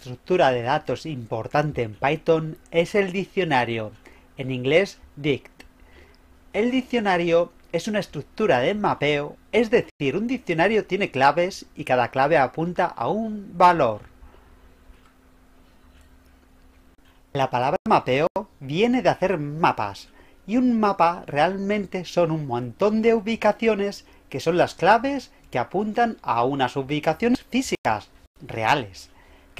estructura de datos importante en Python es el diccionario, en inglés dict. El diccionario es una estructura de mapeo, es decir, un diccionario tiene claves y cada clave apunta a un valor. La palabra mapeo viene de hacer mapas, y un mapa realmente son un montón de ubicaciones que son las claves que apuntan a unas ubicaciones físicas, reales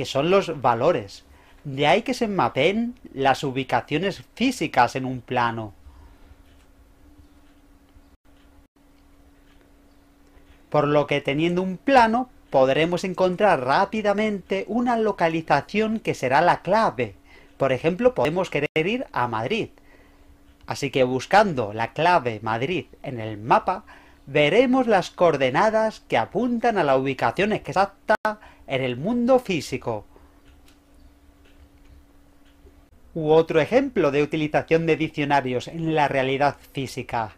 que son los valores. De ahí que se mapeen las ubicaciones físicas en un plano. Por lo que teniendo un plano podremos encontrar rápidamente una localización que será la clave. Por ejemplo, podemos querer ir a Madrid. Así que buscando la clave Madrid en el mapa, veremos las coordenadas que apuntan a la ubicación exacta en el mundo físico. U otro ejemplo de utilización de diccionarios en la realidad física.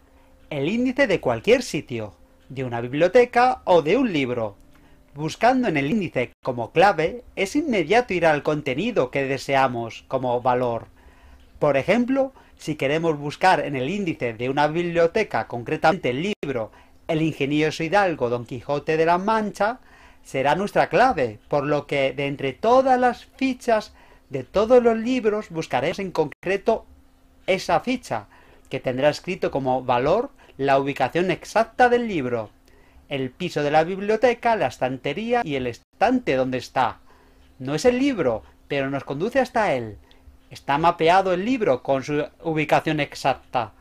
El índice de cualquier sitio, de una biblioteca o de un libro. Buscando en el índice como clave, es inmediato ir al contenido que deseamos como valor. Por ejemplo, si queremos buscar en el índice de una biblioteca, concretamente el libro El ingenioso hidalgo Don Quijote de la Mancha, será nuestra clave, por lo que de entre todas las fichas de todos los libros buscaremos en concreto esa ficha, que tendrá escrito como valor la ubicación exacta del libro, el piso de la biblioteca, la estantería y el estante donde está. No es el libro, pero nos conduce hasta él. Está mapeado el libro con su ubicación exacta.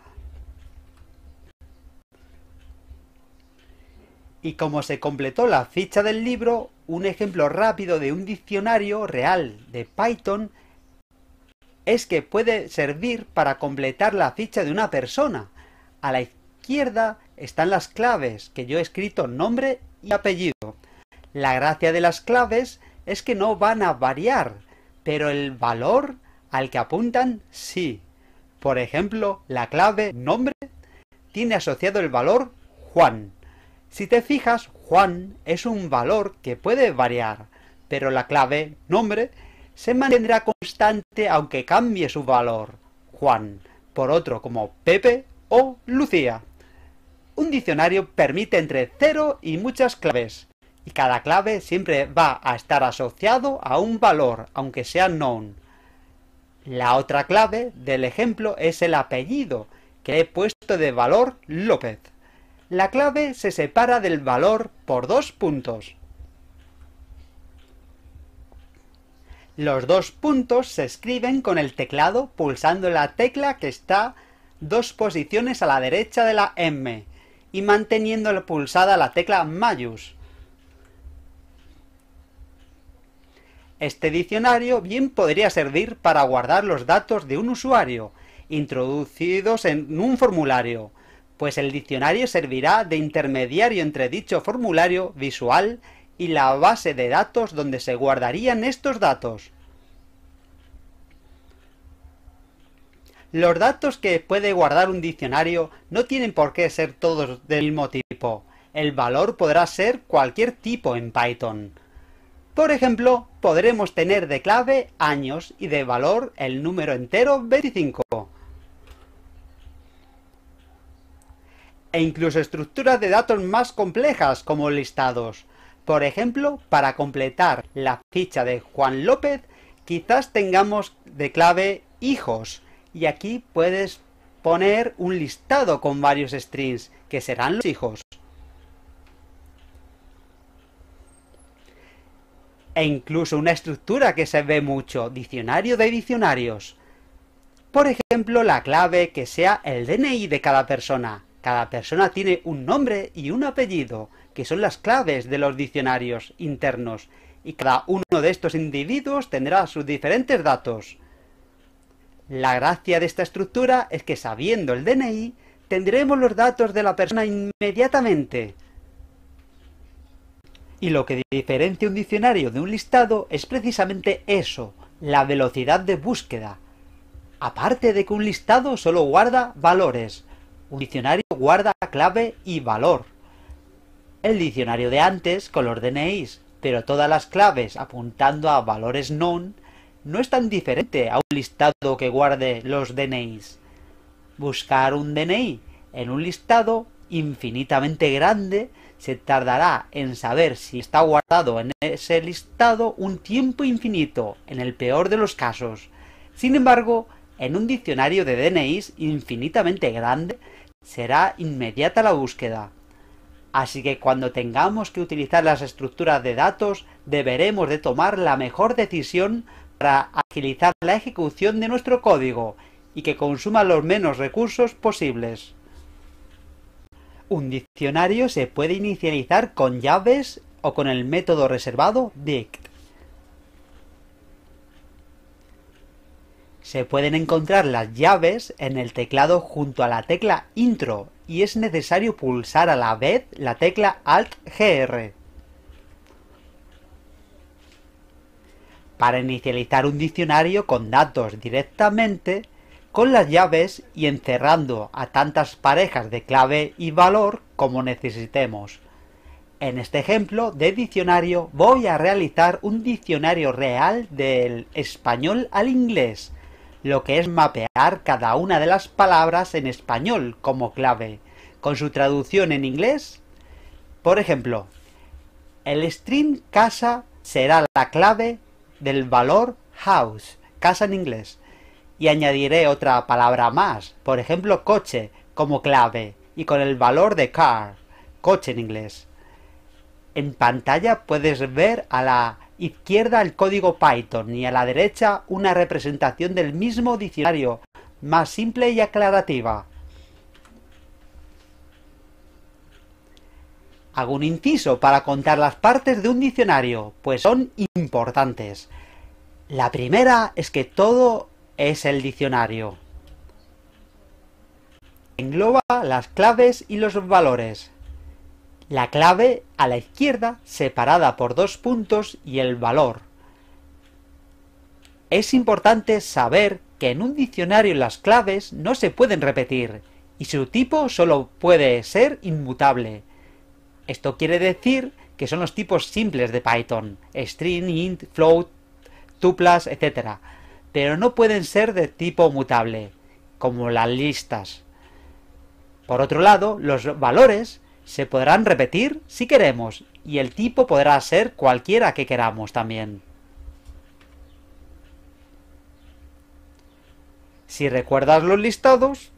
Y como se completó la ficha del libro, un ejemplo rápido de un diccionario real de Python es que puede servir para completar la ficha de una persona. A la izquierda están las claves, que yo he escrito nombre y apellido. La gracia de las claves es que no van a variar, pero el valor al que apuntan sí. Por ejemplo, la clave nombre tiene asociado el valor Juan. Si te fijas, Juan es un valor que puede variar, pero la clave, nombre, se mantendrá constante aunque cambie su valor, Juan, por otro como Pepe o Lucía. Un diccionario permite entre cero y muchas claves, y cada clave siempre va a estar asociado a un valor, aunque sea known. La otra clave del ejemplo es el apellido, que he puesto de valor López la clave se separa del valor por dos puntos. Los dos puntos se escriben con el teclado pulsando la tecla que está dos posiciones a la derecha de la M y manteniendo pulsada la tecla Mayus. Este diccionario bien podría servir para guardar los datos de un usuario, introducidos en un formulario, pues el diccionario servirá de intermediario entre dicho formulario visual y la base de datos donde se guardarían estos datos. Los datos que puede guardar un diccionario no tienen por qué ser todos del mismo tipo. El valor podrá ser cualquier tipo en Python. Por ejemplo, podremos tener de clave años y de valor el número entero 25. e incluso estructuras de datos más complejas como listados. Por ejemplo, para completar la ficha de Juan López, quizás tengamos de clave hijos y aquí puedes poner un listado con varios strings que serán los hijos. E incluso una estructura que se ve mucho, diccionario de diccionarios. Por ejemplo, la clave que sea el DNI de cada persona. Cada persona tiene un nombre y un apellido, que son las claves de los diccionarios internos, y cada uno de estos individuos tendrá sus diferentes datos. La gracia de esta estructura es que sabiendo el DNI, tendremos los datos de la persona inmediatamente. Y lo que diferencia un diccionario de un listado es precisamente eso, la velocidad de búsqueda. Aparte de que un listado solo guarda valores, un diccionario guarda clave y valor. El diccionario de antes con los DNIs, pero todas las claves apuntando a valores non, no es tan diferente a un listado que guarde los DNIs. Buscar un DNI en un listado infinitamente grande se tardará en saber si está guardado en ese listado un tiempo infinito, en el peor de los casos. Sin embargo, en un diccionario de DNIs infinitamente grande será inmediata la búsqueda. Así que cuando tengamos que utilizar las estructuras de datos, deberemos de tomar la mejor decisión para agilizar la ejecución de nuestro código y que consuma los menos recursos posibles. Un diccionario se puede inicializar con llaves o con el método reservado dict. se pueden encontrar las llaves en el teclado junto a la tecla Intro y es necesario pulsar a la vez la tecla Alt-GR. Para inicializar un diccionario con datos directamente, con las llaves y encerrando a tantas parejas de clave y valor como necesitemos. En este ejemplo de diccionario voy a realizar un diccionario real del español al inglés, lo que es mapear cada una de las palabras en español como clave, con su traducción en inglés. Por ejemplo, el string casa será la clave del valor house, casa en inglés. Y añadiré otra palabra más, por ejemplo, coche como clave y con el valor de car, coche en inglés. En pantalla puedes ver a la izquierda el código Python y a la derecha una representación del mismo diccionario, más simple y aclarativa. Hago un inciso para contar las partes de un diccionario, pues son importantes. La primera es que todo es el diccionario. Engloba las claves y los valores la clave a la izquierda separada por dos puntos y el valor. Es importante saber que en un diccionario las claves no se pueden repetir y su tipo solo puede ser inmutable. Esto quiere decir que son los tipos simples de Python, string, int, float, tuplas, etc. Pero no pueden ser de tipo mutable, como las listas. Por otro lado, los valores se podrán repetir si queremos y el tipo podrá ser cualquiera que queramos también. Si recuerdas los listados,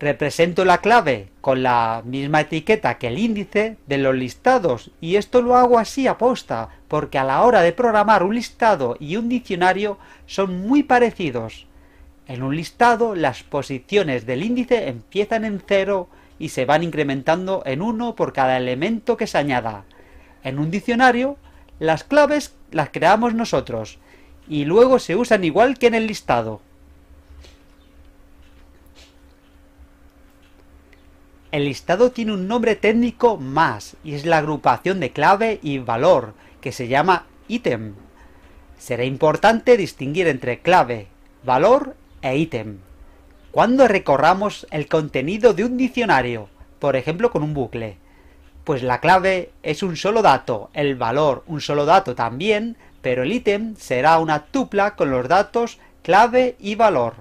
represento la clave con la misma etiqueta que el índice de los listados y esto lo hago así aposta porque a la hora de programar un listado y un diccionario son muy parecidos. En un listado, las posiciones del índice empiezan en 0 y se van incrementando en 1 por cada elemento que se añada. En un diccionario, las claves las creamos nosotros y luego se usan igual que en el listado. El listado tiene un nombre técnico más y es la agrupación de clave y valor que se llama ítem. Será importante distinguir entre clave, valor e ítem. Cuando recorramos el contenido de un diccionario, por ejemplo con un bucle, pues la clave es un solo dato, el valor un solo dato también, pero el ítem será una tupla con los datos clave y valor.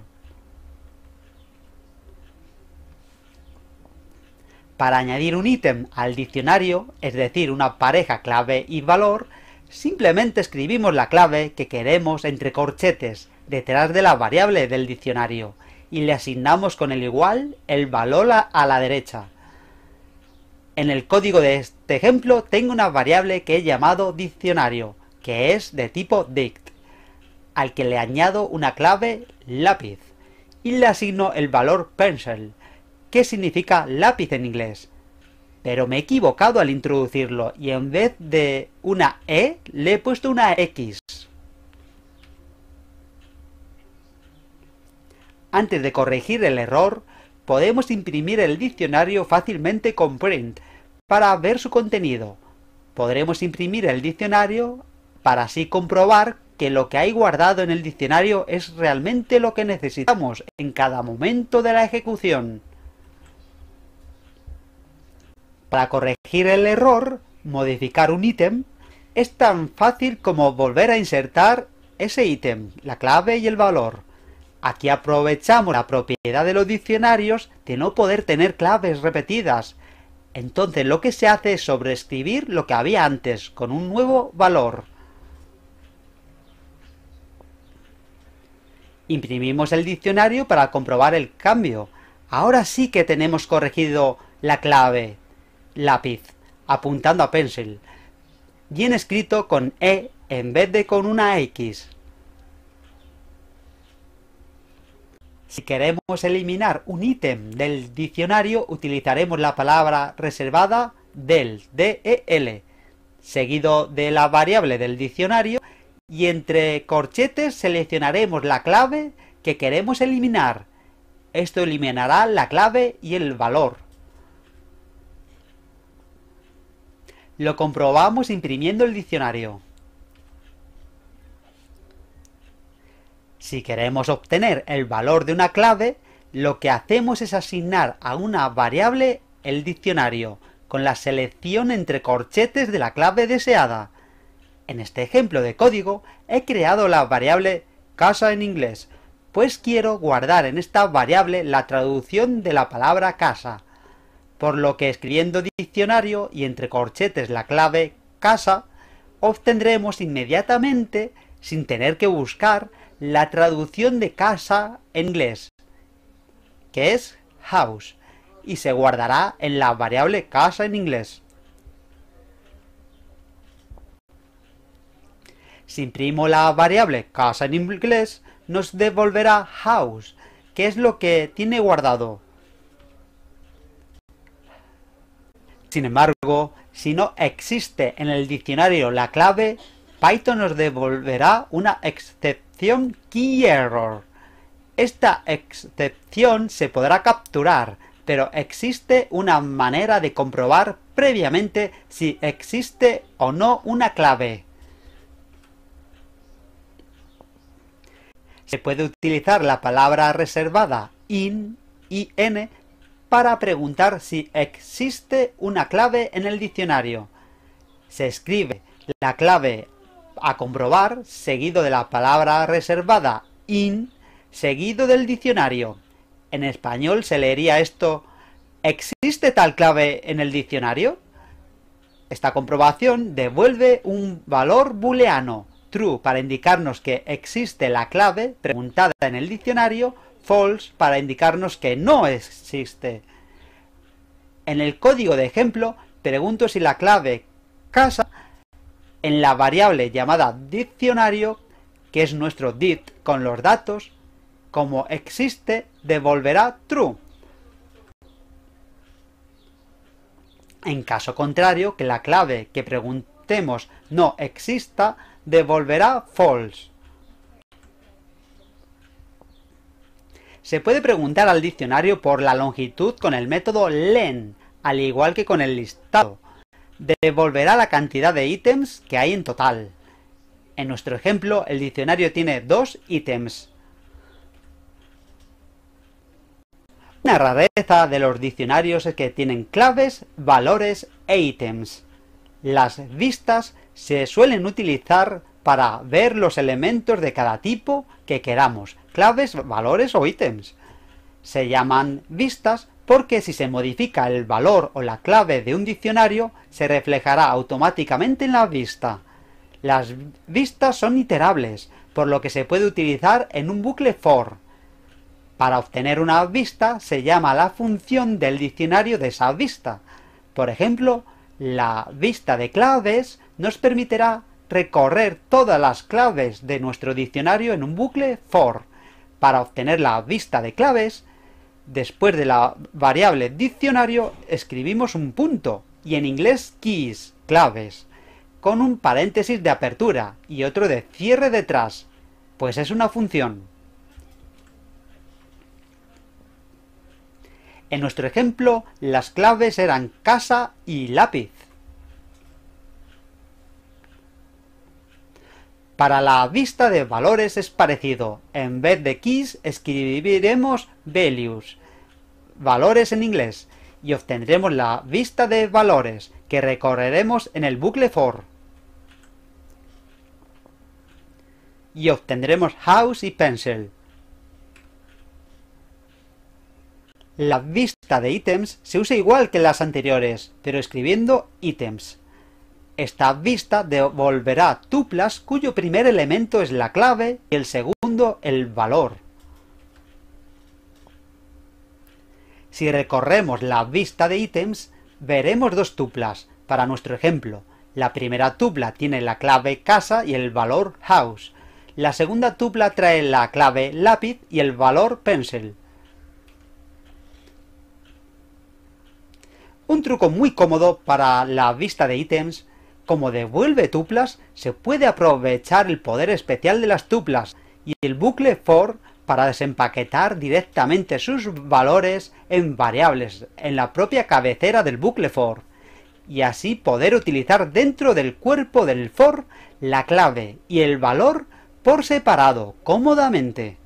Para añadir un ítem al diccionario, es decir, una pareja clave y valor, simplemente escribimos la clave que queremos entre corchetes, detrás de la variable del diccionario, y le asignamos con el igual el valor a la derecha. En el código de este ejemplo tengo una variable que he llamado diccionario, que es de tipo dict, al que le añado una clave lápiz, y le asigno el valor pencil, que significa lápiz en inglés, pero me he equivocado al introducirlo y en vez de una E le he puesto una X. Antes de corregir el error, podemos imprimir el diccionario fácilmente con print para ver su contenido. Podremos imprimir el diccionario para así comprobar que lo que hay guardado en el diccionario es realmente lo que necesitamos en cada momento de la ejecución. Para corregir el error, modificar un ítem, es tan fácil como volver a insertar ese ítem, la clave y el valor. Aquí aprovechamos la propiedad de los diccionarios de no poder tener claves repetidas. Entonces lo que se hace es sobreescribir lo que había antes con un nuevo valor. Imprimimos el diccionario para comprobar el cambio. Ahora sí que tenemos corregido la clave lápiz, apuntando a pencil, bien escrito con E en vez de con una X. Si queremos eliminar un ítem del diccionario, utilizaremos la palabra reservada del, DEL, seguido de la variable del diccionario, y entre corchetes seleccionaremos la clave que queremos eliminar. Esto eliminará la clave y el valor. Lo comprobamos imprimiendo el diccionario. Si queremos obtener el valor de una clave, lo que hacemos es asignar a una variable el diccionario, con la selección entre corchetes de la clave deseada. En este ejemplo de código he creado la variable casa en inglés, pues quiero guardar en esta variable la traducción de la palabra casa por lo que escribiendo diccionario y entre corchetes la clave casa, obtendremos inmediatamente, sin tener que buscar, la traducción de casa en inglés, que es house, y se guardará en la variable casa en inglés. Si imprimo la variable casa en inglés, nos devolverá house, que es lo que tiene guardado. Sin embargo, si no existe en el diccionario la clave, Python nos devolverá una excepción keyError. Esta excepción se podrá capturar, pero existe una manera de comprobar previamente si existe o no una clave. Se puede utilizar la palabra reservada in, y n para preguntar si existe una clave en el diccionario. Se escribe la clave a comprobar seguido de la palabra reservada in seguido del diccionario. En español se leería esto ¿Existe tal clave en el diccionario? Esta comprobación devuelve un valor booleano true para indicarnos que existe la clave preguntada en el diccionario false para indicarnos que no existe. En el código de ejemplo, pregunto si la clave casa en la variable llamada diccionario, que es nuestro dict con los datos, como existe, devolverá true. En caso contrario, que la clave que preguntemos no exista, devolverá false. Se puede preguntar al diccionario por la longitud con el método len, al igual que con el listado. Devolverá la cantidad de ítems que hay en total. En nuestro ejemplo, el diccionario tiene dos ítems. Una rareza de los diccionarios es que tienen claves, valores e ítems. Las vistas se suelen utilizar para ver los elementos de cada tipo que queramos, claves, valores o ítems. Se llaman vistas porque si se modifica el valor o la clave de un diccionario, se reflejará automáticamente en la vista. Las vistas son iterables, por lo que se puede utilizar en un bucle for. Para obtener una vista se llama la función del diccionario de esa vista. Por ejemplo, la vista de claves nos permitirá recorrer todas las claves de nuestro diccionario en un bucle for. Para obtener la vista de claves, después de la variable diccionario escribimos un punto y en inglés keys, claves, con un paréntesis de apertura y otro de cierre detrás, pues es una función. En nuestro ejemplo, las claves eran casa y lápiz. Para la vista de valores es parecido. En vez de keys escribiremos values, valores en inglés, y obtendremos la vista de valores que recorreremos en el bucle for. Y obtendremos house y pencil. La vista de ítems se usa igual que las anteriores, pero escribiendo ítems. Esta vista devolverá tuplas cuyo primer elemento es la clave y el segundo el valor. Si recorremos la vista de ítems, veremos dos tuplas para nuestro ejemplo. La primera tupla tiene la clave casa y el valor house. La segunda tupla trae la clave lápiz y el valor pencil. Un truco muy cómodo para la vista de ítems como devuelve tuplas, se puede aprovechar el poder especial de las tuplas y el bucle for para desempaquetar directamente sus valores en variables en la propia cabecera del bucle for y así poder utilizar dentro del cuerpo del for la clave y el valor por separado cómodamente.